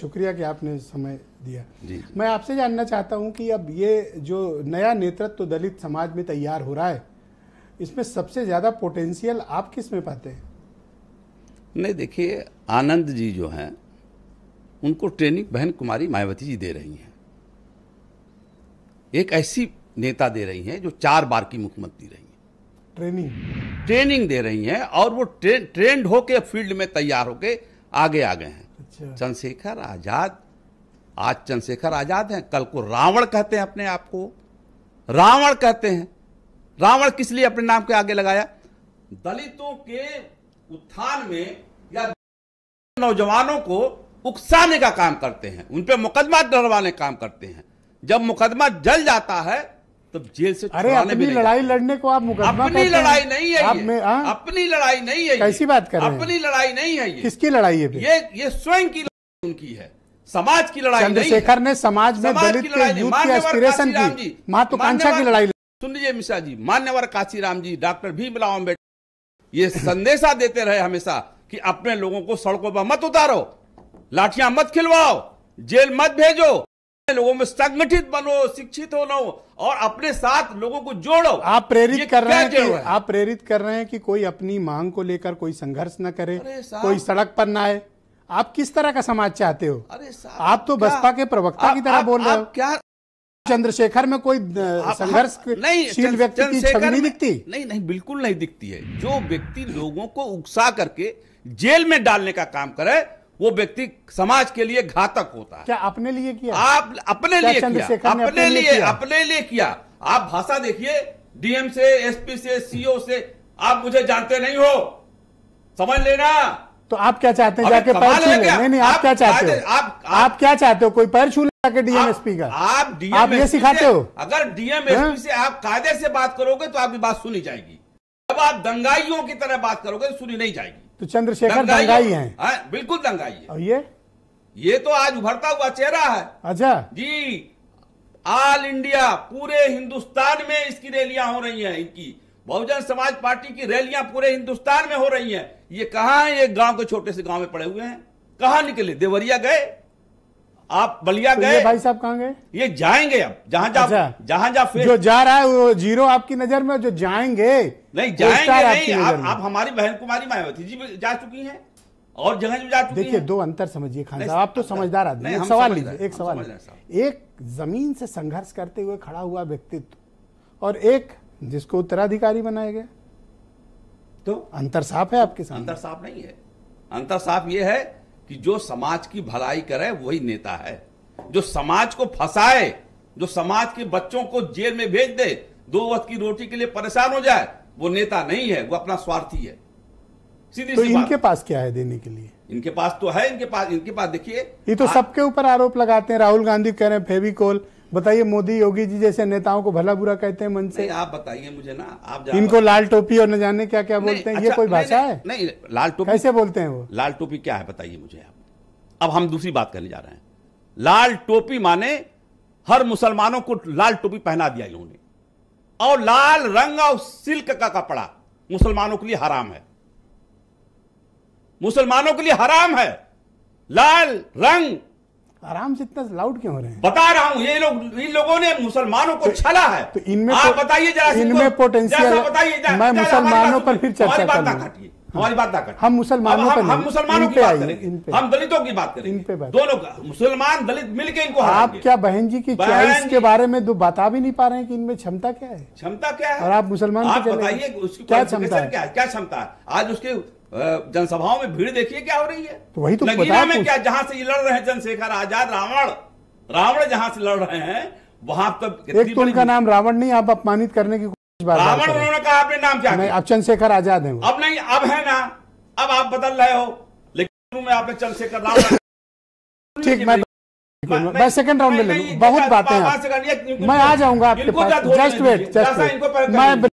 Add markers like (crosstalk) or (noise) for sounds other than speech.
शुक्रिया कि आपने समय दिया जी मैं आपसे जानना चाहता हूं कि अब ये जो नया नेतृत्व तो दलित समाज में तैयार हो रहा है इसमें सबसे ज़्यादा पोटेंशियल आप किस में पाते हैं नहीं देखिए आनंद जी जो हैं उनको ट्रेनिंग बहन कुमारी मायावती जी दे रही हैं एक ऐसी नेता दे रही हैं जो चार बार की मुख्यमंत्री रही हैं ट्रेनिंग ट्रेनिंग दे रही हैं और वो ट्रेन ट्रेंड होके फील्ड में तैयार होके आगे आ गए हैं अच्छा। चंद्रशेखर आजाद आज चंद्रशेखर आजाद हैं कल को रावण कहते हैं अपने आप को रावण कहते हैं रावण किस लिए अपने नाम के आगे लगाया दलितों के उत्थान में या नौजवानों को उकसाने का काम करते हैं उन मुकदमा डरवाने काम करते हैं जब मुकदमा जल जाता है तब जेल से अरे अपनी लड़ाई लड़ने को आप मुकदमा अपनी लड़ाई नहीं है आप में, आ? हाँ? अपनी लड़ाई नहीं है कैसी बात कर रहे हैं अपनी लड़ाई नहीं है ये किसकी लड़ाई है ये ये स्वयं की लड़ाई उनकी है समाज की लड़ाई चंद्रशेखर ने समाज में दलित के यूथ की एस्पिरेशन की महत्वाकांक्षा की लड़ाई सुन लीजिए मिश्रा जी मान्यवर काशीराम जी डॉक्टर भीमराव अम्बेडकर ये संदेशा देते रहे हमेशा कि अपने लोगों को सड़कों पर मत उतारो लाठियां मत खिलवाओ जेल मत भेजो लोगों में संगठित बनो शिक्षित होना हो और अपने साथ लोगों को जोड़ो आप प्रेरित कर रहे हैं कि आप प्रेरित कर रहे हैं कि कोई अपनी मांग को लेकर कोई संघर्ष न करे कोई सड़क पर ना आए आप किस तरह का समाज चाहते हो अरे आप तो बसपा के प्रवक्ता आ, की तरह आ, बोल रहे हो क्या चंद्रशेखर में कोई संघर्ष नहीं व्यक्ति की छवि नहीं दिखती नहीं नहीं बिल्कुल नहीं दिखती है जो व्यक्ति लोगों को उकसा करके जेल में डालने का काम करे वो व्यक्ति समाज के लिए घातक होता है क्या अपने लिए किया आप अपने लिए किया अपने, अपने लिए, अपने लिए किया आप भाषा देखिए डीएम से एसपी से सीओ से आप मुझे जानते नहीं हो समझ लेना तो आप क्या चाहते हैं जाके पैर छू नहीं नहीं आप, आप क्या चाहते हो आप, आप आप क्या चाहते हो कोई पैर छू लेके डीएमएसपी का आप डीएम आप ये सिखाते हो अगर डीएमएसपी हाँ? से आप कायदे से बात करोगे तो आपकी बात सुनी जाएगी जब आप दंगाइयों की तरह बात करोगे तो सुनी नहीं जाएगी तो चंद्रशेखर दंगाई है, है। हाँ, बिल्कुल दंगाई है और ये ये तो आज उभरता हुआ चेहरा है अच्छा जी ऑल इंडिया पूरे हिंदुस्तान में इसकी रैलियां हो रही हैं इनकी बहुजन समाज पार्टी की रैलियां पूरे हिंदुस्तान में हो रही हैं ये कहा है ये गांव के छोटे से गांव में पड़े हुए हैं कहा निकले देवरिया गए आप बलिया तो गए भाई साहब कहाँ गए ये जाएंगे अब जहां जा अच्छा। जहां जा फिर जो जा रहा है वो जीरो आपकी नजर में जो जाएंगे नहीं जाएंगे नहीं आप, आप हमारी बहन कुमारी मायावती जी जा चुकी हैं और जगह जगह जा चुकी देखिए दो अंतर समझिए खान साहब आप तो समझदार आदमी एक सवाल लीजिए एक सवाल एक जमीन से संघर्ष करते हुए खड़ा हुआ व्यक्तित्व और एक जिसको उत्तराधिकारी बनाया गया तो अंतर साफ है आपके साथ अंतर साफ नहीं है अंतर साफ ये है कि जो समाज की भलाई करे वही नेता है जो समाज को फंसाए जो समाज के बच्चों को जेल में भेज दे दो वक्त की रोटी के लिए परेशान हो जाए वो नेता नहीं है वो अपना स्वार्थी है सीधी तो इनके पास क्या है देने के लिए इनके पास तो है इनके पास इनके पास देखिए ये तो सबके ऊपर आरोप लगाते हैं राहुल गांधी कह रहे हैं फेविकोल बताइए मोदी योगी जी जैसे नेताओं को भला बुरा कहते हैं मन से आप बताइए मुझे ना आप इनको लाल टोपी और न जाने क्या क्या बोलते हैं ये अच्छा, कोई भाषा है नहीं लाल टोपी कैसे बोलते हैं वो लाल टोपी क्या है बताइए मुझे आप अब हम दूसरी बात करने जा रहे हैं लाल टोपी माने हर मुसलमानों को लाल टोपी पहना दिया इन्होंने और लाल रंग और सिल्क का कपड़ा मुसलमानों के लिए हराम है मुसलमानों के लिए हराम है लाल रंग आराम से इतना लाउड क्यों हो रहे हैं बता रहा हूँ ये लोग इन लोगों ने मुसलमानों को तो छला है तो इनमें आप बताइए जरा इनमें पोटेंशियल बताइए मैं मुसलमानों पर फिर चर्चा कर करूंगा हमारी बात ना कर हम मुसलमानों हम, हम मुसलमानों की बात करें हम दलितों की बात करें इन पे बात दोनों का मुसलमान दलित मिलके इनको आप क्या बहन जी की चॉइस के बारे में दो बता भी नहीं पा रहे हैं कि इनमें क्षमता क्या है क्षमता क्या है और आप मुसलमान आप बताइए क्या क्षमता है क्या क्षमता है आज उसके जनसभाओं में भीड़ देखिए क्या हो रही है तो वही तो लगीना में क्या जहां से ये लड़ रहे हैं चंद्रशेखर आजाद रावण रावण जहां से लड़ रहे हैं वहां तब तो एक तो उनका नाम रावण नहीं आप अपमानित करने की कोशिश रावण उन्होंने कहा आपने नाम क्या नहीं अब चंद्रशेखर आजाद है अब नहीं अब है ना अब आप बदल रहे हो लेकिन में आपने चंद्रशेखर रावण (laughs) ठीक मैं मैं सेकंड राउंड में ले लूँ बहुत बातें हैं मैं आ जाऊंगा आपके पास जस्ट वेट जस्ट वेट मैं